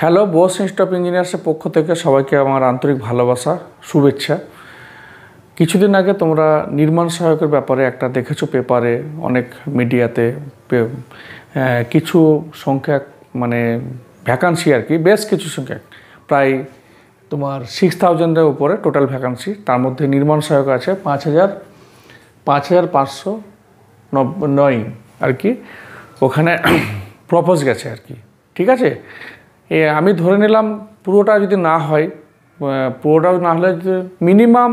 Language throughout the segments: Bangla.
হ্যালো বোস ইনস্টপ ইঞ্জিনিয়ার্সের পক্ষ থেকে সবাইকে আমার আন্তরিক ভালোবাসা শুভেচ্ছা কিছুদিন আগে তোমরা নির্মাণ সহায়কের ব্যাপারে একটা দেখেছো পেপারে অনেক মিডিয়াতে কিছু সংখ্যক মানে ভ্যাকান্সি আর কি বেশ কিছু সংখ্যক প্রায় তোমার সিক্স থাউজেন্ডের উপরে টোটাল ভ্যাকান্সি তার মধ্যে নির্মাণ সহায়ক আছে পাঁচ হাজার পাঁচ হাজার পাঁচশো নয় আর কি ওখানে প্রপোজ গেছে আর কি ঠিক আছে এ আমি ধরে নিলাম পুরোটা যদি না হয় পুরোটা না হলে মিনিমাম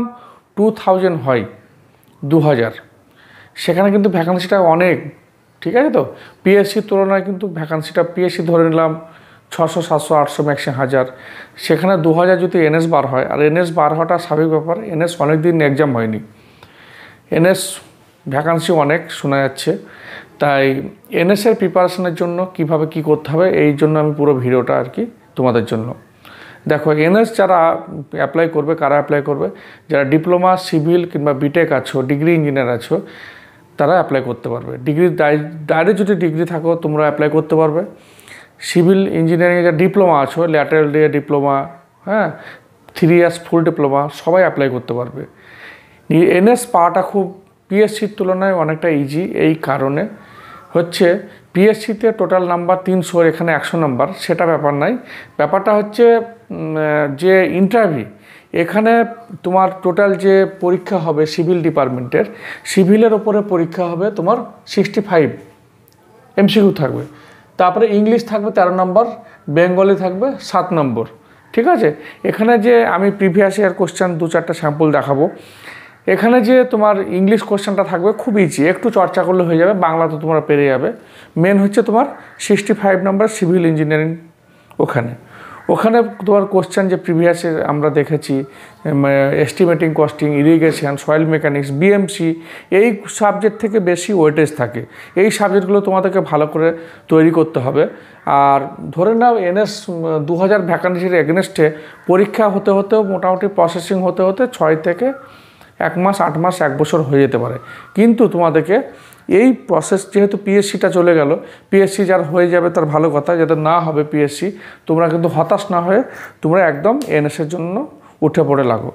টু থাউজেন্ড হয় দু হাজার সেখানে কিন্তু ভ্যাকান্সিটা অনেক ঠিক আছে তো পিএসসির তুলনায় কিন্তু ভ্যাকান্সিটা পিএসসি ধরে নিলাম ছশো সাতশো আটশো ম্যাক্সি হাজার সেখানে দু হাজার যদি এনএস বার হয় আর এনএস বার হওয়াটা স্বাভাবিক ব্যাপার এনএস অনেক দিন এক্সাম হয়নি এনএস ভ্যাকান্সি অনেক শোনা যাচ্ছে তাই এনএসের প্রিপারেশনের জন্য কিভাবে কি করতে হবে এই জন্য আমি পুরো ভিডিওটা আর কি তোমাদের জন্য দেখো এনএস যারা অ্যাপ্লাই করবে কারা অ্যাপ্লাই করবে যারা ডিপ্লোমা সিভিল কিংবা বিটেক আছো ডিগ্রি ইঞ্জিনিয়ার আছো তারা অ্যাপ্লাই করতে পারবে ডিগ্রি ডাইরেক্ট যদি ডিগ্রি থাকো তোমরা অ্যাপ্লাই করতে পারবে সিভিল ইঞ্জিনিয়ারিংয়ে যারা ডিপ্লোমা আছো ল্যাটারাল দিয়ে ডিপ্লোমা হ্যাঁ থ্রি ইয়ার্স ফুল ডিপ্লোমা সবাই অ্যাপ্লাই করতে পারবে এনএস পাওয়াটা খুব পিএসসির তুলনায় অনেকটা ইজি এই কারণে হচ্ছে পিএসসিতে টোটাল নাম্বার তিনশো এখানে একশো নাম্বার সেটা ব্যাপার নাই ব্যাপারটা হচ্ছে যে ইন্টারভিউ এখানে তোমার টোটাল যে পরীক্ষা হবে সিভিল ডিপার্টমেন্টের সিভিলের ওপরে পরীক্ষা হবে তোমার সিক্সটি ফাইভ এমসিকিউ থাকবে তারপরে ইংলিশ থাকবে তেরো নম্বর বেঙ্গলি থাকবে সাত নম্বর ঠিক আছে এখানে যে আমি প্রিভিয়াস ইয়ার কোশ্চেন দু চারটা স্যাম্পল দেখাবো এখানে যে তোমার ইংলিশ কোশ্চেনটা থাকবে খুব ইজি একটু চর্চা করলে হয়ে যাবে বাংলা তো তোমরা পেরে যাবে মেন হচ্ছে তোমার sixty five number civil engineering ওখানে ওখানে তোমার কোশ্চেন যে প্রিভিয়াসে আমরা দেখেছি estimating costing irrigation soil mechanics BMC এই সাবজেক্ট থেকে বেশি ওয়েটেজ থাকে এই সাবজেক্টগুলো তোমাদেরকে ভালো করে তৈরি করতে হবে আর ধরে নাও এনএস দু হাজার ভ্যাকান্সির এগেনস্টে পরীক্ষা হতে হতেও মোটামুটি প্রসেসিং হতে হতে ছয় থেকে এক মাস আট মাস এক বছর হয়ে যেতে পারে কিন্তু তোমাদেরকে এই প্রসেস যেহেতু পিএসসিটা চলে গেল পিএসসি যার হয়ে যাবে তার ভালো কথা যাদের না হবে পিএসসি তোমরা কিন্তু হতাশ না হয়ে তোমরা একদম এনএসের জন্য উঠে পড়ে লাগো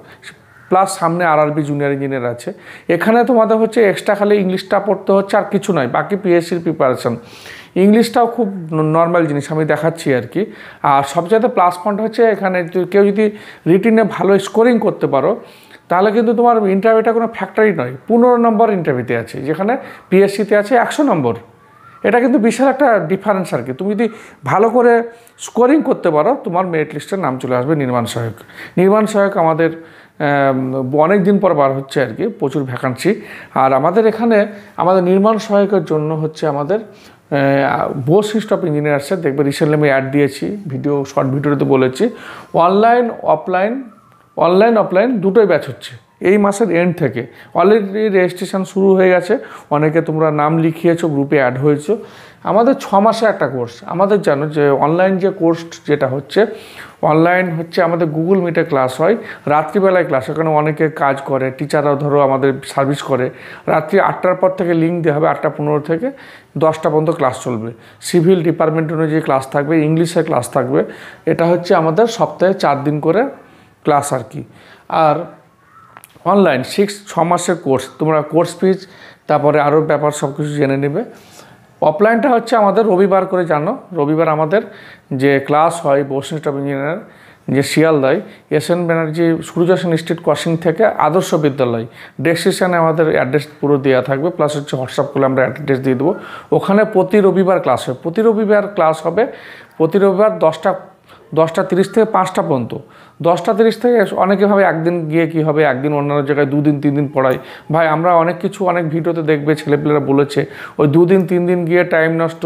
প্লাস সামনে আর আরবি জুনিয়র ইঞ্জিনিয়ার আছে এখানে তোমাদের হচ্ছে এক্সট্রা খালি ইংলিশটা পড়তে হচ্ছে আর কিছু নয় বাকি পিএসসির প্রিপারেশান ইংলিশটাও খুব নর্মাল জিনিস আমি দেখাচ্ছি আর কি আর সবচেয়ে প্লাস পয়েন্ট হচ্ছে এখানে কেউ যদি রিটিনে ভালো স্কোরিং করতে পারো তাহলে কিন্তু তোমার ইন্টারভিউটা কোনো ফ্যাক্টরি নয় পনেরো নম্বর ইন্টারভিউতে আছে যেখানে পিএসসিতে আছে একশো নম্বর এটা কিন্তু বিশাল একটা ডিফারেন্স আর কি তুমি যদি ভালো করে স্কোরিং করতে পারো তোমার মেরিট লিস্টের নাম চলে আসবে নির্মাণ সহায়ক নির্মাণ সহায়ক আমাদের অনেক দিন পর বার হচ্ছে আর কি প্রচুর ভ্যাকান্সি আর আমাদের এখানে আমাদের নির্মাণ সহায়কের জন্য হচ্ছে আমাদের বোস হিস্ট অফ ইঞ্জিনিয়ার্সের দেখবে রিসেন্টলি আমি অ্যাড দিয়েছি ভিডিও শর্ট ভিডিওতে বলেছি অনলাইন অফলাইন অনলাইন অফলাইন দুটোই ব্যাচ হচ্ছে এই মাসের এন্ড থেকে অলরেডি রেজিস্ট্রেশন শুরু হয়ে গেছে অনেকে তোমরা নাম লিখিয়েছো গ্রুপে অ্যাড হয়েছো আমাদের ছ মাসে একটা কোর্স আমাদের জানো যে অনলাইন যে কোর্স যেটা হচ্ছে অনলাইন হচ্ছে আমাদের গুগল মিটে ক্লাস হয় রাত্রিবেলায় ক্লাস হয় কারণ অনেকে কাজ করে টিচাররা ধরো আমাদের সার্ভিস করে রাত্রি আটটার পর থেকে লিঙ্ক দেওয়া হবে আটটা পনেরো থেকে দশটা পর্যন্ত ক্লাস চলবে সিভিল ডিপার্টমেন্ট অনুযায়ী ক্লাস থাকবে ইংলিশে ক্লাস থাকবে এটা হচ্ছে আমাদের সপ্তাহে চার দিন করে ক্লাস আর কি আর অনলাইন সিক্স ছ মাসের কোর্স তোমরা কোর্স ফিজ তারপরে আরও ব্যাপার সব কিছু জেনে নেবে অফলাইনটা হচ্ছে আমাদের রবিবার করে জানো রবিবার আমাদের যে ক্লাস হয় বসিস্ট অফ ইঞ্জিনিয়ার যে শিয়ালদায় S N Banerjee Surya Sen street crossing থেকে আদর্শ বিদ্যালয় ডেসক্রিপশানে আমাদের অ্যাড্রেস পুরো দেওয়া থাকবে প্লাস হচ্ছে হোয়াটসঅ্যাপ করলে আমরা অ্যাড্রেস দিয়ে দেবো ওখানে প্রতি রবিবার ক্লাস হবে প্রতি রবিবার ক্লাস হবে প্রতি রবিবার দশটা দশটা তিরিশ থেকে পাঁচটা পর্যন্ত দশটা তিরিশ থেকে অনেকে ভাবে একদিন গিয়ে কি হবে একদিন অন্যান্য জায়গায় দুদিন তিন দিন পড়াই ভাই আমরা অনেক কিছু অনেক ভিডিওতে দেখবে ছেলেপেলেরা বলেছে ওই দুদিন তিন দিন গিয়ে টাইম নষ্ট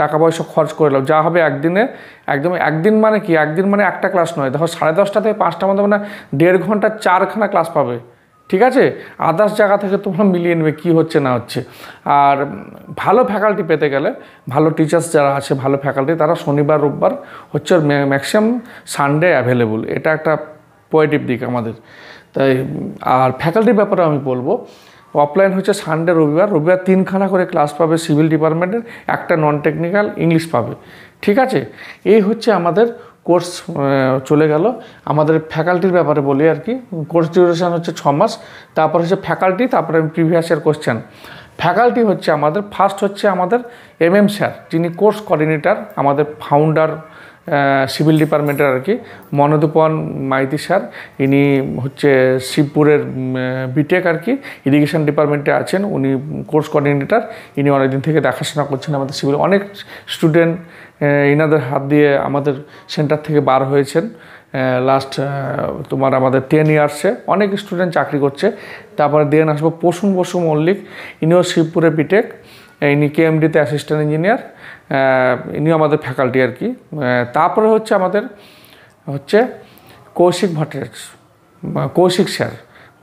টাকা পয়সা খরচ করে যা হবে একদিনে একদম একদিন মানে কি একদিন মানে একটা ক্লাস নয় দেখো সাড়ে দশটা থেকে পাঁচটা মধ্যে মানে দেড় ঘন্টা চারখানা ক্লাস পাবে ঠিক আছে আদার্স জায়গা থেকে তোমরা মিলিয়ে নেবে কী হচ্ছে না হচ্ছে আর ভালো ফ্যাকাল্টি পেতে গেলে ভালো টিচার্স যারা আছে ভালো ফ্যাকাল্টি তারা শনিবার রোববার হচ্ছে ম্যাক্সিমাম সানডে অ্যাভেলেবল এটা একটা পজিটিভ দিক আমাদের তাই আর ফ্যাকাল্টির ব্যাপারে আমি বলবো অফলাইন হচ্ছে সানডে রবিবার রবিবার তিনখানা করে ক্লাস পাবে সিভিল ডিপার্টমেন্টের একটা নন টেকনিক্যাল ইংলিশ পাবে ঠিক আছে এই হচ্ছে আমাদের কোর্স চলে গেল আমাদের ফ্যাকাল্টির ব্যাপারে বলি আর কি কোর্স ডিউরেশন হচ্ছে ছ মাস তারপর হচ্ছে ফ্যাকাল্টি তারপরে আমি প্রিভিয়াস ইয়ার কোশ্চেন ফ্যাকাল্টি হচ্ছে আমাদের ফার্স্ট হচ্ছে আমাদের এম এম স্যার যিনি কোর্স কোঅর্ডিনেটর আমাদের ফাউন্ডার সিভিল ডিপার্টমেন্টের আর কি মনোদূপন মাইতি স্যার ইনি হচ্ছে শিবপুরের বিটেক আর কি ইরিগেশন ডিপার্টমেন্টে আছেন উনি কোর্স কোঅর্ডিনেটর ইনি অনেকদিন থেকে দেখাশোনা করছেন আমাদের সিভিল অনেক স্টুডেন্ট ইনাদের হাত দিয়ে আমাদের সেন্টার থেকে বার হয়েছেন লাস্ট তোমার আমাদের টেন ইয়ার্সে অনেক স্টুডেন্ট চাকরি করছে তারপরে দেন আসবো পশুম বসু মল্লিক ইনিও শিবপুরে বিটেক ইনি কেএমডিতে অ্যাসিস্ট্যান্ট ইঞ্জিনিয়ার ইনিও আমাদের ফ্যাকাল্টি আর কি তারপরে হচ্ছে আমাদের হচ্ছে কৌশিক ভট্টাচার্য কৌশিক স্যার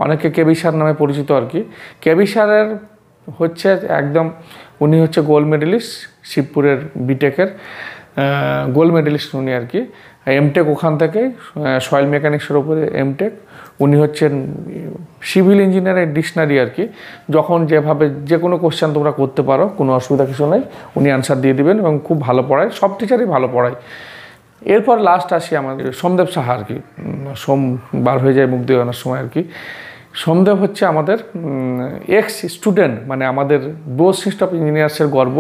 অনেকে কেবি স্যার নামে পরিচিত আর কি কেবি স্যারের হচ্ছে একদম উনি হচ্ছে গোল্ড মেডেলিস্ট শিবপুরের বিটেকের গোল্ড মেডেলিস্ট উনি আর কি এমটেক ওখান থেকে সয়েল মেকানিক্সের ওপরে এমটেক উনি হচ্ছেন সিভিল ইঞ্জিনিয়ারের ডিকশনারি আর কি যখন যেভাবে যে কোনো কোশ্চেন তোমরা করতে পারো কোনো অসুবিধা কিছু নেই উনি অ্যান্সার দিয়ে দিবেন এবং খুব ভালো পড়ায় সব টিচারই ভালো পড়ায় এরপর লাস্ট আসি আমাদের সোমদেব সাহা আর কি সোম বার হয়ে যায় মুখ দিয়ে আনার সময় আর কি সোমদেব হচ্ছে আমাদের এক্স স্টুডেন্ট মানে আমাদের বোস সিস্ট অফ ইঞ্জিনিয়ার্সের গর্ব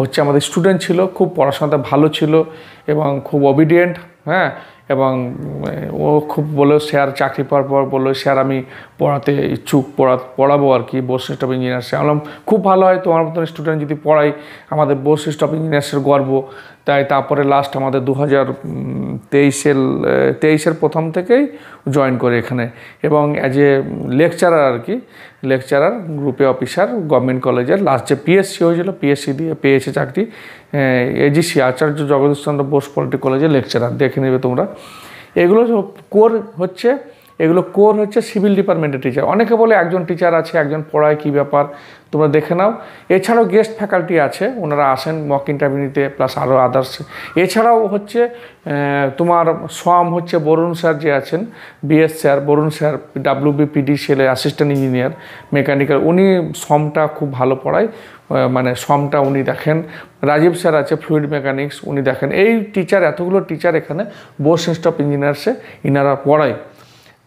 হচ্ছে আমাদের স্টুডেন্ট ছিল খুব পড়াশোনাতে ভালো ছিল এবং খুব অবিডিয়েন্ট হ্যাঁ এবং ও খুব বললো স্যার চাকরি পাওয়ার পর বললো স্যার আমি পড়াতে ইচ্ছুক পড়া পড়াবো আর কি বৈশিষ্ট্য অফ ইঞ্জিনিয়ার্সে আলম খুব ভালো হয় তোমার মতন স্টুডেন্ট যদি পড়াই আমাদের বৈশিষ্ট্য অফ ইঞ্জিনিয়ার্সের গর্ব তাই তারপরে লাস্ট আমাদের দু হাজার তেইশের তেইশের প্রথম থেকেই জয়েন করে এখানে এবং অ্যাজ এ লেকচারার আর কি লেকচারার গ্রুপে অফিসার গভর্নমেন্ট কলেজের লাস্ট যে পিএসসি হয়েছিল পিএসসি দিয়ে পেয়েছে চাকরি এজিসি আচার্য জগদীশ চন্দ্র বোস পলিটি কলেজে লেকচারার দেখে নেবে তোমরা এগুলো সব কোর হচ্ছে এগুলো কোর হচ্ছে সিভিল ডিপার্টমেন্টের টিচার অনেকে বলে একজন টিচার আছে একজন পড়ায় কি ব্যাপার তোমরা দেখে নাও এছাড়াও গেস্ট ফ্যাকাল্টি আছে ওনারা আসেন মক ইন্টারভিউ নিতে প্লাস আরও আদার্স এছাড়াও হচ্ছে তোমার সোয়াম হচ্ছে বরুণ স্যার যে আছেন BS sir Varun sir WBPD সেলে অ্যাসিস্ট্যান্ট ইঞ্জিনিয়ার মেকানিক্যাল উনি সমটা খুব ভালো পড়ায় মানে সমটা উনি দেখেন রাজীব স্যার আছে ফ্লুইড মেকানিক্স উনি দেখেন এই টিচার এতগুলো টিচার এখানে বোস ইনস্ট অফ ইঞ্জিনিয়ার্সে ইনারা পড়ায়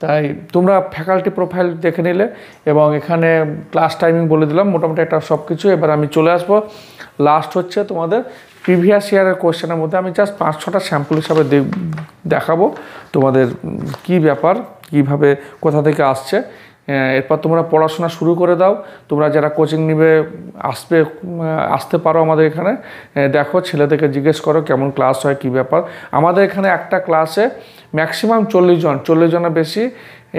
তাই তোমরা ফ্যাকাল্টি প্রোফাইল দেখে নিলে এবং এখানে ক্লাস টাইমিং বলে দিলাম মোটামুটি একটা সব কিছু এবার আমি চলে আসবো লাস্ট হচ্ছে তোমাদের প্রিভিয়াস ইয়ারের কোয়েশ্চেনের মধ্যে আমি জাস্ট পাঁচ ছটা স্যাম্পল হিসাবে দেখাবো তোমাদের কি ব্যাপার কিভাবে কোথা থেকে আসছে হ্যাঁ, এরপর তোমরা পড়াশোনা শুরু করে দাও তোমরা যারা কোচিং নিবে আসবে আসতে পারো আমাদের এখানে হ্যাঁ, দেখো ছেলেদেরকে জিজ্ঞেস করো কেমন ক্লাস হয় কী ব্যাপার আমাদের এখানে একটা ক্লাসে ম্যাক্সিমাম চল্লিশ জন চল্লিশ জনের বেশি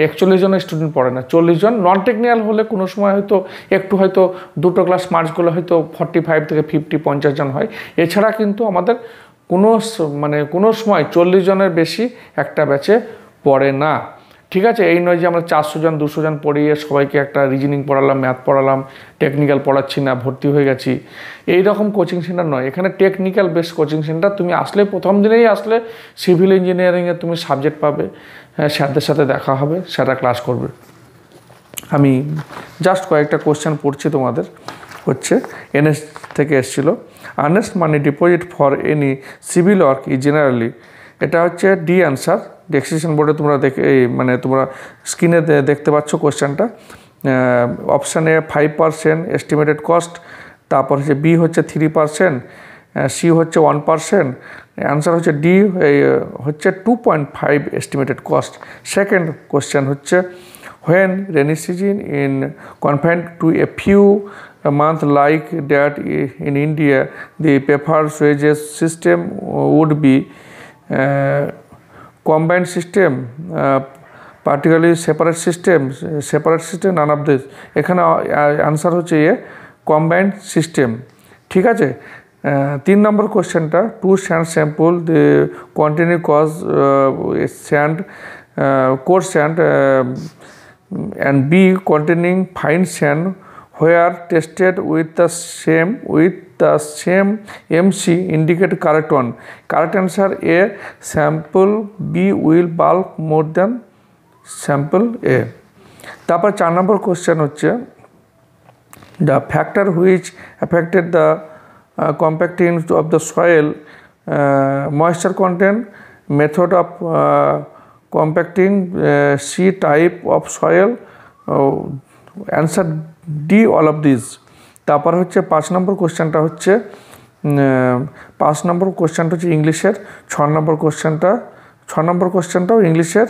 একচল্লিশ জনের স্টুডেন্ট পড়ে না চল্লিশ জন নন টেকনিক্যাল হলে কোনো সময় হয়তো একটু হয়তো দুটো ক্লাস মার্চ করলে হয়তো ফর্টি ফাইভ থেকে ফিফটি পঞ্চাশ জন হয় এছাড়া কিন্তু আমাদের কোনো মানে কোনো সময় চল্লিশ জনের বেশি একটা ব্যাচে পড়ে না ঠিক আছে এই নয় যে আমরা চারশো জন দুশো জন পড়িয়ে সবাইকে একটা রিজনিং পড়ালাম ম্যাথ পড়ালাম টেকনিক্যাল পড়াচ্ছি না ভর্তি হয়ে গেছি এই রকম কোচিং সেন্টার নয় এখানে টেকনিক্যাল বেস কোচিং সেন্টার তুমি আসলে প্রথম দিনেই আসলে সিভিল ইঞ্জিনিয়ারিংয়ে তুমি সাবজেক্ট পাবে হ্যাঁ, স্যারদের সাথে দেখা হবে স্যাররা ক্লাস করবে আমি জাস্ট কয়েকটা কোশ্চেন পড়ছি তোমাদের হচ্ছে এনএস থেকে এসেছিলো earnest money deposit for any civil work ই জেনারেলি এটা হচ্ছে ডি অ্যান্সার ডেক্সিশন বোর্ডে তোমরা দেখে মানে তোমরা স্ক্রিনে দেখতে পাচ্ছ কোয়েশ্চানটা অপশানে ফাইভ পারসেন্ট এস্টিমেটেড কস্ট তারপর হচ্ছে বি হচ্ছে থ্রি পারসেন্ট সি হচ্ছে ওয়ান পারসেন্ট অ্যান্সার হচ্ছে ডি হচ্ছে two point five estimated cost second question হচ্ছে when rainy season in confined to a few month like that in India the prefer সুয়েজেস system would be combined system particularly separate system separate system none of this এখানে আনসার uh, হচ্ছে এ কম্বাইন্ড সিস্টেম ঠিক আছে uh, তিন নম্বর কোশ্চেনটা to sand sample the continue cause sand coarse sand and B containing fine sand were tested with the same with the same MC indicate correct one. Correct answer A sample B will bulk more than sample A. তারপর চার নম্বর কোশ্চেন হচ্ছে the factor which affected the compacting of the soil moisture content method of compacting C type of soil answer D all of this তারপর হচ্ছে পাঁচ নম্বর কোশ্চেনটা হচ্ছে পাঁচ নম্বর কোশ্চেনটা হচ্ছে ইংলিশের ছ নম্বর কোশ্চেনটা ছ নম্বর কোশ্চেনটাও ইংলিশের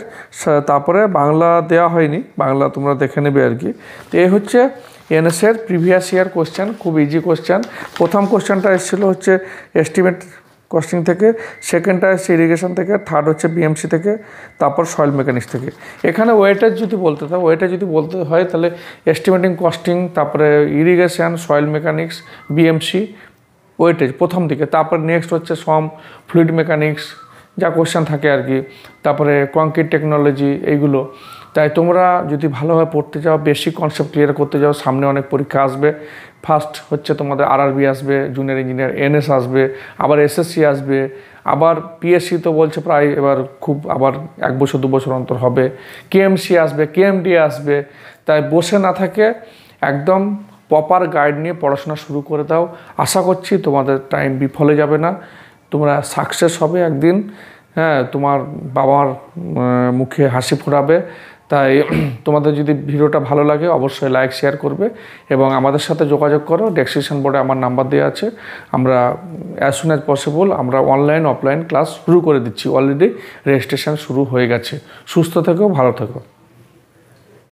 তারপরে বাংলা দেওয়া হয়নি বাংলা তোমরা দেখে নেবে আর কি তো এই হচ্ছে এনএসের প্রিভিয়াস ইয়ার কোশ্চেন খুব ইজি কোশ্চেন প্রথম কোশ্চেনটা এসেছিলো হচ্ছে এস্টিমেট কস্টিং থেকে সেকেন্ডটা আসছে ইরিগেশন থেকে থার্ড হচ্ছে বিএমসি থেকে তারপর সয়েল মেকানিক্স থেকে এখানে ওয়েটার যদি বলতে হয় ওয়েটার যদি বলতে হয় তাহলে এস্টিমেটিং কস্টিং তারপরে irrigation soil mechanics BMC weightage প্রথম দিকে তারপর নেক্সট হচ্ছে সম ফ্লুইড মেকানিক্স যা কোশ্চেন থাকে আর কি তারপরে কংক্রিট টেকনোলজি এইগুলো তাই তোমরা যদি ভালোভাবে পড়তে যাও বেশি কনসেপ্ট ক্লিয়ার করতে যাও সামনে অনেক পরীক্ষা আসবে ফার্স্ট হচ্ছে তোমাদের আর আসবে জুনিয়র ইঞ্জিনিয়ার এনএস আসবে আবার এসএসসি আসবে আবার পিএসসি তো বলছে প্রায় এবার খুব আবার এক বছর দু বছর অন্তর হবে কেএমসি আসবে কেএমডি আসবে তাই বসে না থাকে একদম প্রপার গাইড নিয়ে পড়াশোনা শুরু করে দাও আশা করছি তোমাদের টাইম বিফলে যাবে না তোমরা সাকসেস হবে একদিন হ্যাঁ তোমার বাবার মুখে হাসি ফোটাবে তাই তোমাদের যদি ভিডিওটা ভালো লাগে অবশ্যই লাইক শেয়ার করবে এবং আমাদের সাথে যোগাযোগ করো ডেসক্রিপশান বোর্ডে আমার নাম্বার দেওয়া আছে আমরা অ্যাজ সুন অ্যাজ পসিবল আমরা অনলাইন অফলাইন ক্লাস শুরু করে দিচ্ছি অলরেডি রেজিস্ট্রেশন শুরু হয়ে গেছে সুস্থ থেকো ভালো থেকো